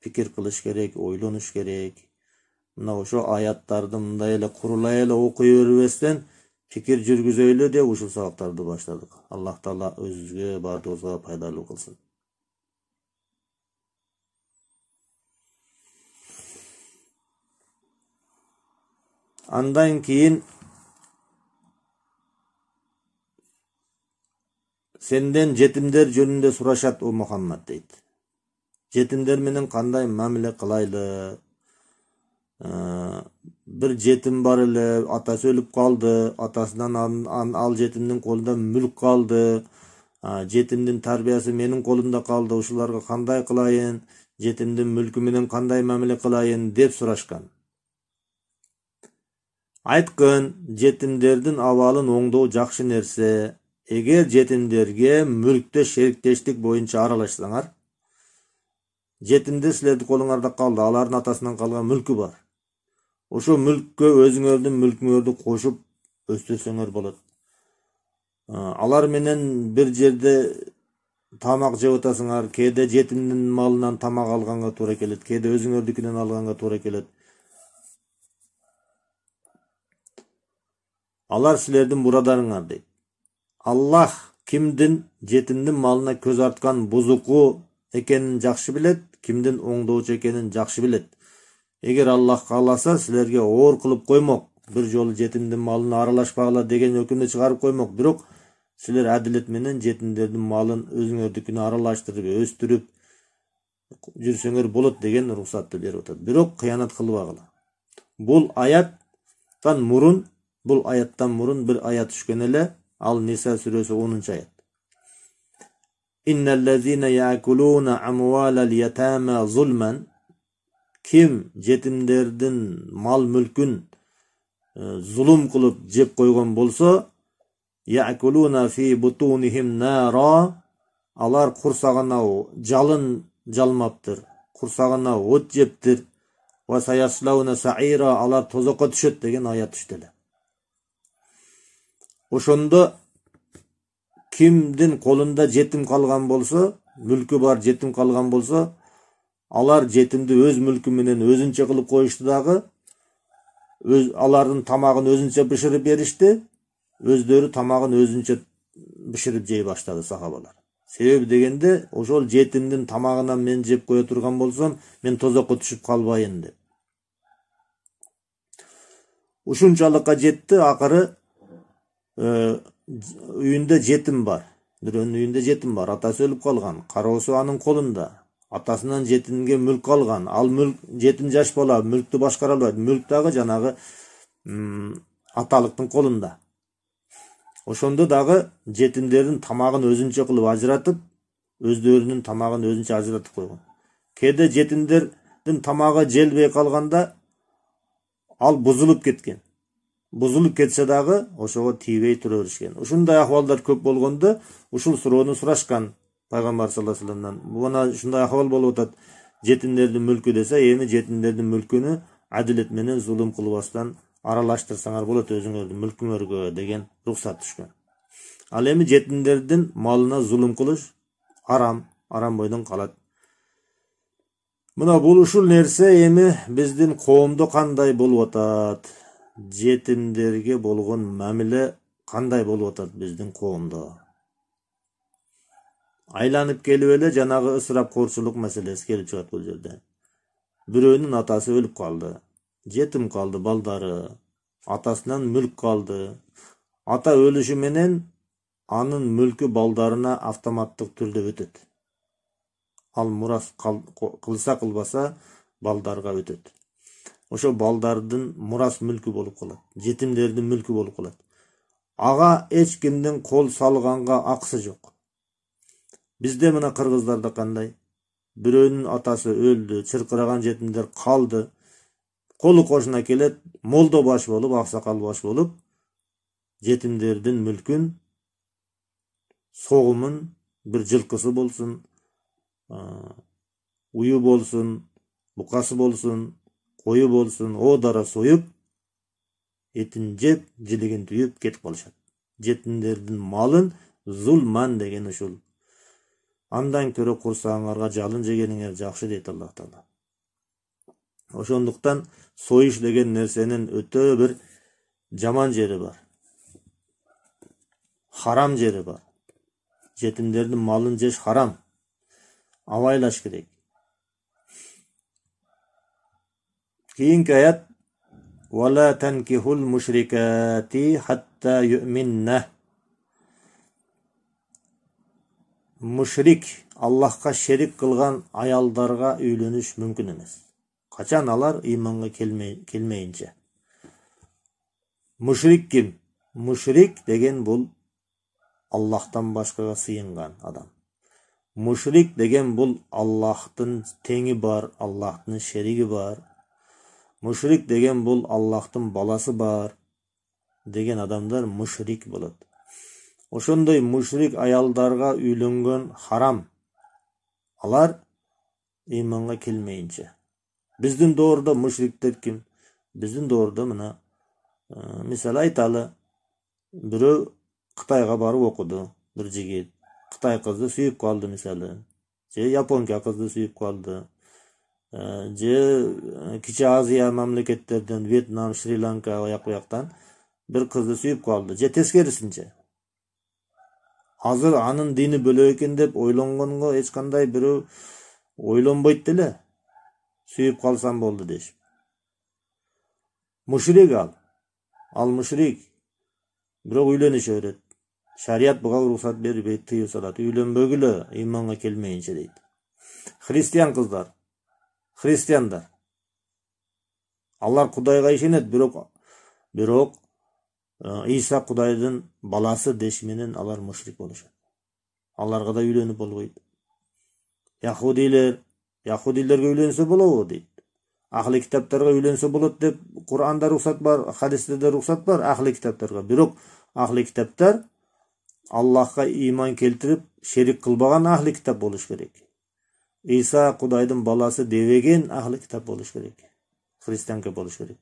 fikir kılış gerek, oýlanyş gerek. Muna oşo ayatlardy munday ele kurulay ele okuýbersen pikir jürgüzeýle de uşul sabaplardy başladık Allah Taala özüňe bardoza paýdaly kılsın. Andan keyin сенден жетімдер жөнінде сұрашат о мұхаммад дейді жетімдер менен қандай мамиле кылайлы бір жетім бар эле атасы өлүп калды атасынан ал жетимдин қолында мүлк қалды, жетимдин тарбиясы менин колумда калды ушуларга кандай кылайын жетимдин мүлкү менен кандай мамиле кылайын деп сурашкан айткын жетимдердин абалын оңдоо жакшы нерсе Егер жетимдерге мүлктө шериктештик бойынша аралашсаңар жетимдер сілерді қолыңарда қалды, алардын атасынан қалған мүлкі бар ошол мүлккө өзүңөрдүн мүлкүңөрдү кошуп өстүрсөңөр болады. алар менен бір жерде тамақ жеп атасыңар кээде малынан тамақ алғанға туура келет кээде өзүңөрдүкүнөн алғанға туура келет алар сілердің бурадарыңар дейт аллах кимдин жетимдин малына көз арткан бузуку экенин жакшы билет кимдин оңдоочу экенин жакшы билет эгер аллах кааласа силерге оор кылып коймок бир жолу жетимдин малына аралашпагыла деген өкүмдү чыгарып коймок бирок силер адилет менен жетимдердин малын өзүңөрдүкүнө аралаштырып өстүрүп жүрсөңөр болот деген уруксатты берип атат бирок кыянат кылбагыла бул аяттан мурун бул аяттан мурун бир аят түшкөн эле ал ниса сүресі оныншы аят кім жетімдердің мал мүлкін зұлым қылып жеп қойған болса алар құрсағына жалын жалмаптыр құрсағына от жептір алар тозаққа түшеді деген аят түштілі ошондо кимдин колунда жетим калган болсо мүлкү бар жетим калган болсо алар жетимди өз мүлкү менен өзүнчө кылып коюшту дагы өз алардын тамагын өзүнчө бышырып беришти өздөрү тамагын өзүнчө бышырып жей баштады сахабалар себеби дегенде ошол жетимдин тамагынан мен жеп кое турган болсом мен тозокко түшүп калбайын деп ушунчалыкка жетти акыры Э, үйінде жетим бар бирөөнүн үйүндө жетим бар атасы өліп қалған, қараусы аның қолында, атасынан жетімге мүлк қалған, ал мүлк жетім жаш бала мүлктү башкара албайт мүлк дағы жанагы аталықтың қолында. ошондо дагы жетимдердин тамагын өзүнчө кылып ажыратып өздөрүнүн тамагын өзүнчө ажыратып койгон кээде жетимдердин тамагы желбей калганда ал бузулуп кеткен бузулуп кетсе дагы ошого тийбей тура беришкен ушундай акыбалдар көп болгондо ушул суроону сурашкан пайгамбар саллаллаху алейхи вассаламдан мына ушундай акыбал болуп атат жетимдердин мүлкү десе эми жетимдердин мүлкүнү адилет менен зулум кылбастан аралаштырсаңар болот өзүңөрдүн мүлкүңөргө деген уруксат түшкөн ал эми жетимдердин малына зулум кылыш арам арам бойдон калат мына бул ушул нерсе эми биздин коомдо кандай болуп атат жетімдерге болған мәміле қандай болып атат біздің қоғамда айланып келіп еле жанагы ысырап мәселесі маселеси келип чыгат бул жерде бирөөнүн атасы өліп қалды. Жетім қалды балдары атасынан мүлк қалды. ата өлішіменен аның мүлкі балдарына автоматтық түрде өтеді ал мурас қылса қылбаса балдарга өтеді ошо балдардын мурас мүлкү болуп калат жетимдердин мүлкү болуп калат ага эч кимдин кол салганга акысы жок бизде мына кыргыздарда кандай бирөөнүн атасы өлдү чыркыраган жетимдер калды колу кошуна келет молдо баш болуп аксакал баш болуп жетимдердин мүлкүн согумун бир жылкысы болсун ую болсун букасы болсун қойы болсын о дара сойып етін жеп жілігін түйіп кетіп қалышады жетімдердің малын зулман деген ұшыл. андан көрі курсаңарга жалын жегеніңер жақсы дейді алла тағала ошондуктан союш деген нерсенин өтө бир жаман жери бар харам жери бар жетимдердин малын жеш харам абайлаш керек кейінгі аят уәлә тәнкихул мушрикати хатта юминна мушрик аллахқа шерік қылған аялдарға үйленіш мүмкін емес қачан алар иманға келмей, келмейінше мушрик кім мушрик деген бұл аллахтан басқаға сыйынған адам мушрик деген бұл аллахтың теңі бар аллахтың шеригі бар мүшрик деген бұл аллахтың баласы бар деген адамдар мүшрик болады ошондой мүшрик аялдарға үйлөнгөн харам алар ыйманга келмейинче биздин доордо мушриктер ким биздин доордо мына мисалы айталы бирөө кытайга барып оқыды, бір жігіт Қытай қызды сүйіп қалды мисалы же японка қызды сүйіп қалды же кичи азия мамлекеттерден вьетнам шри ланка аяк буяктан бир кызды сүйүп калды же тескерисинче азыр анын дини бөлөк экен деп ойлонгонго эч кандай бирөө ойлонбойт деле сүйүп калсам болду дешип мушрик ал ал мушрик бирок үйлөнүшө берет шарият буга уруксат бербейт тыюу салат үйлөнбөгүлө ыйманга келмейинче дейт христиан кыздар христиандар алар құдайға ишенет бирок бирок э, иса кудайдын баласы деш менен алар мушрик болушат аларга да үйлөнүп болбойт яхудилер яхудилерге үйлөнсө болобу дейт ахли китаптарга үйлөнсө болот деп куранда уруксат бар хадистерде уруксат бар ахли китаптарга бирок ахли китаптар аллахка ыйман келтирип шерик кылбаган ахли китап болуш керек иса құдайдың баласы деген ахлы кітап болуш керек христианка болуш керек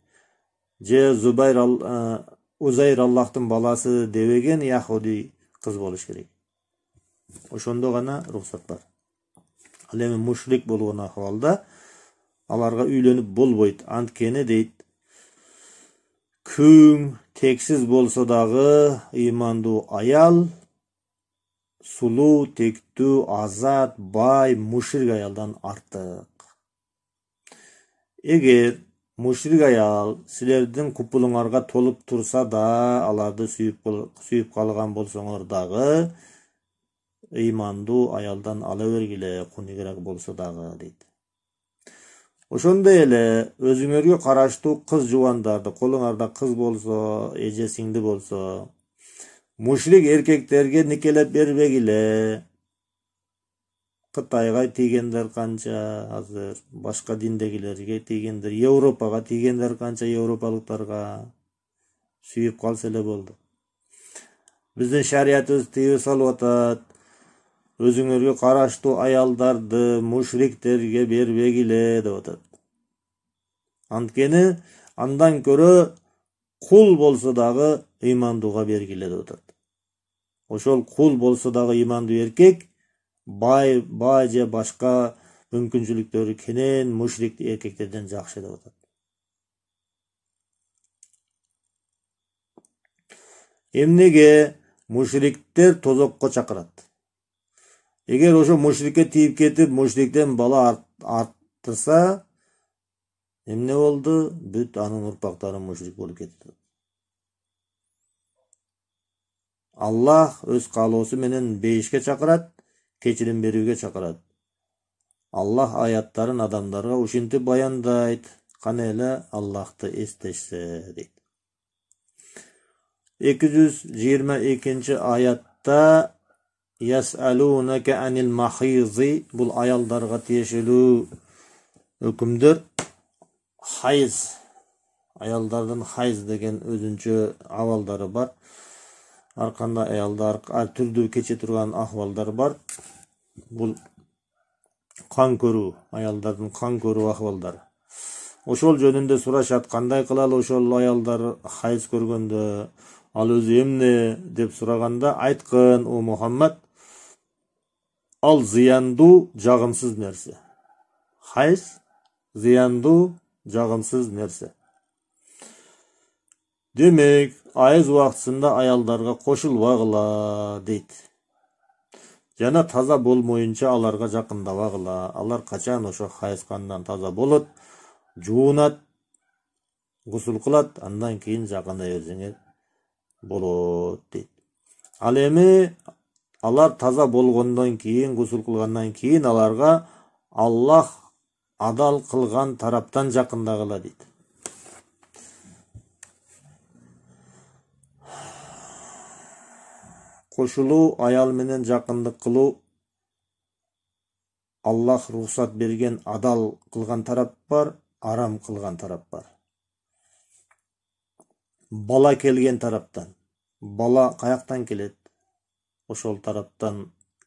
же зубайр узайр аллахтың баласы деген яхуди қыз болуш керек ошондо ғана рұқсат бар ал эми мушрик болгон ахвалда аларга үйлөнүп болбойт анткени дейт күң тексиз болсо дагы ыймандуу аял сулуу тектүү азат бай мушрик аялдан артык эгер мушрик аял силердин купулуңарга толуп турса да аларды сүйүп калган болсоңор дагы ыймандуу аялдан ала бергиле кунигирак болсо дагы дейт ошондой эле өзүңөргө караштуу кыз жубандарды колуңарда кыз болсо эже сиңди болсо mushlik еркектерге никелеп бербегілі қытайға тигендер қанша азыр башқа диндегілерге тигендер европаға тигендер қанша европалықтарға сүйіп қал эле болды біздің шариятыбыз тыюу салып атат өзүңөргө караштуу аялдарды мушриктерге бербегиле деп атат анткени андан көрө кул болсо дагы имандуға бергиле деп атат ошол кул болсо дагы ыймандуу эркек бай бай же башка мүмкүнчүлүктөрү кенен мушрик эркектерден жакшы деп атат эмнеге мушриктер тозокко чакырат эгер ошо мушрикке тийип кетип мушриктен бала арттырса эмне болду бүт анын урпактары мушрик болуп кетти аллах өз каалоосу менен бейішке чакырат кечирим берүүгө чакырат аллах аяттарын адамдарга ушинтип баяндайт кане эле аллахты эстешсе дейт эки жүз жыйырма экинчи аятта ясалунака анил махизи бул аялдарга тиешелүү өкүмдөр хайз аялдардын хайз деген өзүнчө абалдары бар ар кандай аялдар ар түрдүү кече турган ахыбалдар бар бул кан көрүү аялдардын кан көрүү акыбалдары ошол жөнүндө сурашат кандай кылалы ошол аялдар хайыз көргөндө ал өзү эмне деп сураганда айткын о мухаммад ал зыяндуу жагымсыз нерсе хайыз зыяндуу жагымсыз нерсе демек айыз уақытысында аялдарға вағыла дейді. жана таза болмоюнча жақында жакындабагыла алар қачан ошо хайыскандан таза болот жуунат гусул кылат андан кийин жакындай берсеңер болот дейт ал эми алар таза болгондон кейін, гусул кылгандан кийин аларга аллах адал қылған тараптан жакындагыла дейт Қошылу, аял менен жакындык қылу аллах рұқсат берген адал қылған тарап бар арам қылған тарап бар бала келген тараптан бала қаяқтан келет ошол тараптан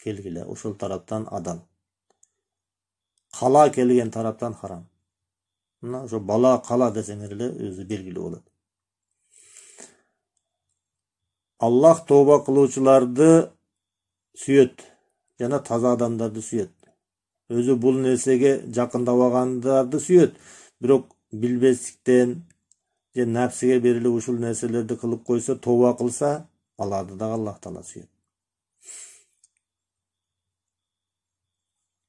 келгиле ошол тараптан адал Қала келген тараптан харам мына бала қала десеңер эле өзү белгилүү болот аллах тоба кылуучуларды сүйөт жана таза адамдарды сүйөт өзү бул нерсеге жакындабагандарды сүйөт бирок билбестиктен же нәпсиге берилип ушул нерселерди кылып койсо тооба кылса аларды дагы аллах таала сүйөт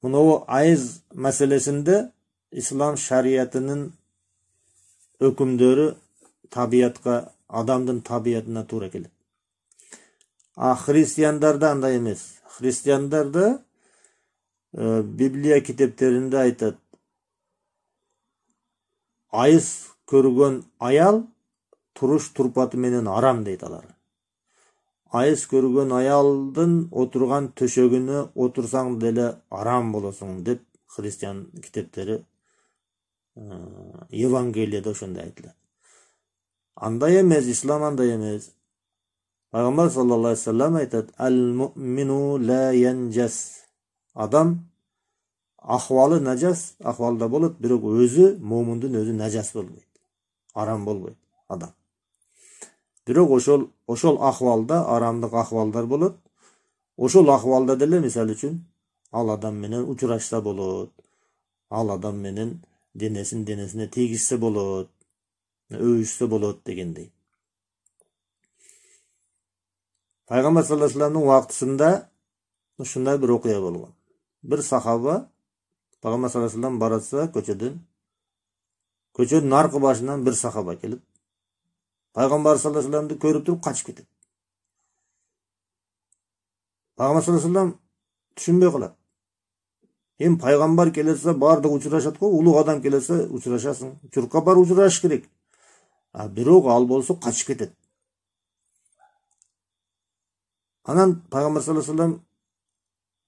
мынабу айыз маселесинде ислам шариятынын өкүмдөрү табиятка адамдын табиятына туура келет а христиандарда андай емес христиандарда э, библия китептерінде айтады айыз көргөн аял тұрыш менен арам дейді алар айыз көргөн аялдың отырған төшөгүнө отырсаң деле арам болосуң деп христиан китептери э, евангелияда ошондой айтылат андай эмес ислам андай эмес пайғамбар саллаллаху алейхи вассалам айтады адам ахуалы нажас ахуалда болады бірақ өзі момындың өзі нажас болмайды арам болмайды адам бірақ ошол ошол ахуалда арамдық ахуалдар болады ошол ахуалда деле мисалы үшін ал адам менен учурашса болады ал адам менен денесін денесіне тийгизсе болады өбүшсө болот дегендей пайғамбар саллаллаху алейхи уақытысында ұшындай бір оқиға болған бір сахаба пайғамбар саллаллаху алейхи бара жатса көшеден көшенің арқы башынан бір сахаба келіп пайғамбар саллаллаху алейхи көріп тұрып қашып кетеді пайғамбар саллаллаху алейхи түсінбей қалады енді пайғамбар келе жатса барлығы ұшырасады ғой ұлық адам келе жатса ұшырасасың жұртқа барып ұшырасу керек а бірақ ал болса қашып кетеді анан пайгамбар саллаллаху алейхи вассалам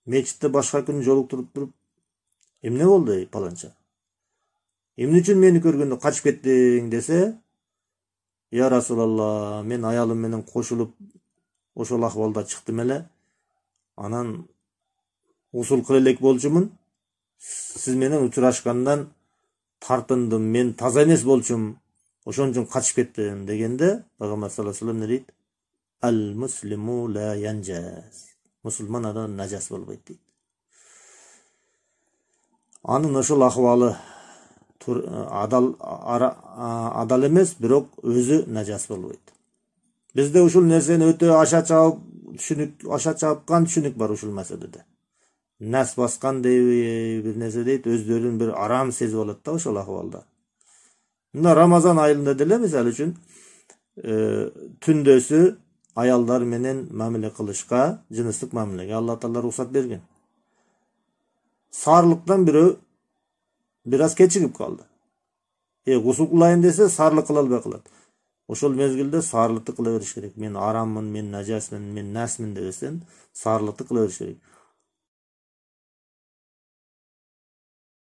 мечитте башка күнү жолуктуруп туруп эмне болду паланча эмне үчүн мени көргөндө качып кеттиң десе я расулалла мен аялым менен кошулуп ошол акыбалда чыктым эле анан усул кыла элек болчумун сиз менен учурашкандан тартындым мен таза эмес болчумун ошон үчүн качып кеттим дегенде пайгамбар саллаллаху алейхи вассалам эмне дейт al muslimu la yanjas musulmon odam najas bo'lmaydi deydi анын ошол акыбалы адал адал эмес бирок өзү нажас болбойт бизде ушул нерсени өтө аша чабып түшүнүк аша чабыпкан түшүнүк бар ушул маселеде нас баскан дейби бир нерсе дейт өздөрүн бир арам сезип алат да ошол акыбалда мына рамазан айында деле мисалы үчүн түндөсү ayollar menin mamila qilishga jinslik mamilaga alloh taolo ruxsat bergan sariqdan birov biroz kechikib qoldi e g'usul qilayin desa sarliq qilolmay qoladi o'shal mezgilda sariqni qilaverish kerak men aromman men najasman men nasmin desen sariqni qilaverish kerak